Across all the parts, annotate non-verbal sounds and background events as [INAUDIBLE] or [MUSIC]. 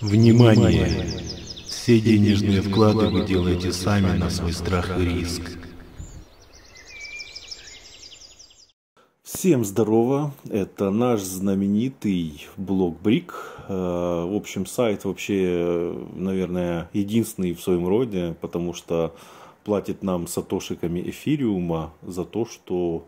Внимание! Все денежные вклады вы делаете сами на свой страх и риск. Всем здорово! Это наш знаменитый блог Брик. Э, в общем, сайт вообще, э, наверное, единственный в своем роде, потому что платит нам сатошиками эфириума за то, что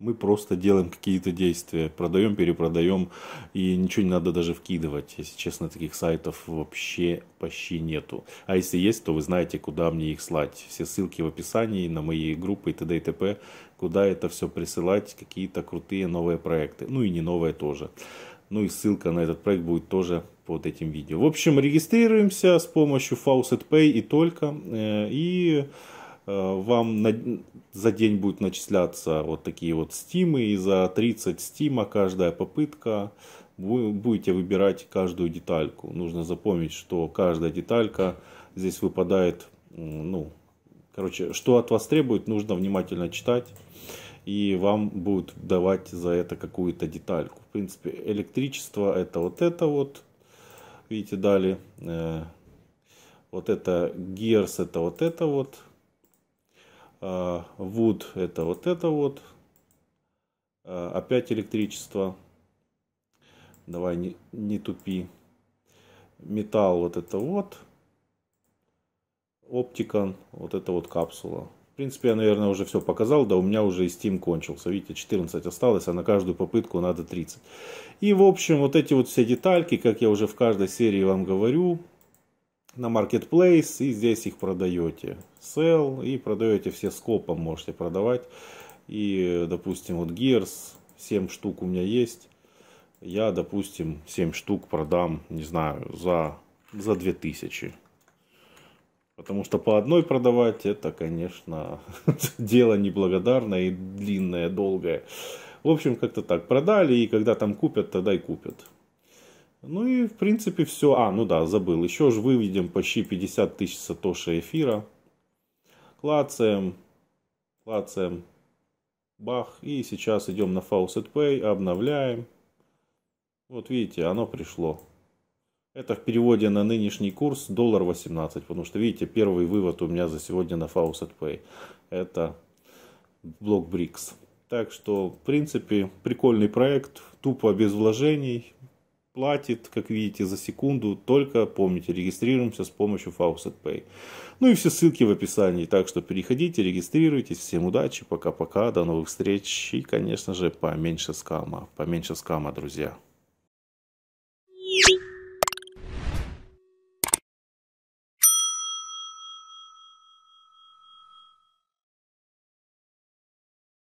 мы просто делаем какие-то действия, продаем, перепродаем, и ничего не надо даже вкидывать. Если честно, таких сайтов вообще почти нету. А если есть, то вы знаете, куда мне их слать. Все ссылки в описании на мои группы и т.д. и т.п. Куда это все присылать, какие-то крутые новые проекты. Ну и не новые тоже. Ну и ссылка на этот проект будет тоже под этим видео. В общем, регистрируемся с помощью Faucet Pay и только. Э, и Э, вам на, за день будут начисляться вот такие вот стимы, и за 30 стима каждая попытка вы будете выбирать каждую детальку. Нужно запомнить, что каждая деталька здесь выпадает, ну, короче, что от вас требует, нужно внимательно читать, и вам будут давать за это какую-то детальку. В принципе, электричество это вот это вот, видите, дали, э, вот это герц, это вот это вот, а, wood это вот это вот. А, опять электричество. Давай не, не тупи. Металл вот это вот. оптика вот это вот капсула. В принципе, я, наверное, уже все показал. Да, у меня уже и Steam кончился. Видите, 14 осталось, а на каждую попытку надо 30. И, в общем, вот эти вот все детальки, как я уже в каждой серии вам говорю, на marketplace и здесь их продаете. Sell и продаете все скопом можете продавать. И, допустим, вот Gears 7 штук у меня есть. Я, допустим, 7 штук продам, не знаю, за, за 2000. Потому что по одной продавать это, конечно, [LAUGHS] дело неблагодарное и длинное, долгое. В общем, как-то так. Продали, и когда там купят, тогда и купят. Ну и, в принципе, все. А, ну да, забыл. Еще же выведем почти 50 тысяч сатоши эфира. Клацаем. Клацаем. Бах. И сейчас идем на Faucet Pay, обновляем. Вот видите, оно пришло. Это в переводе на нынешний курс доллар 18. Потому что, видите, первый вывод у меня за сегодня на Faucet Pay. Это блок Брикс. Так что, в принципе, прикольный проект. Тупо без вложений платит, как видите, за секунду. Только помните, регистрируемся с помощью Faucet Pay. Ну и все ссылки в описании. Так что переходите, регистрируйтесь. Всем удачи, пока-пока, до новых встреч. И, конечно же, поменьше скама. Поменьше скама, друзья.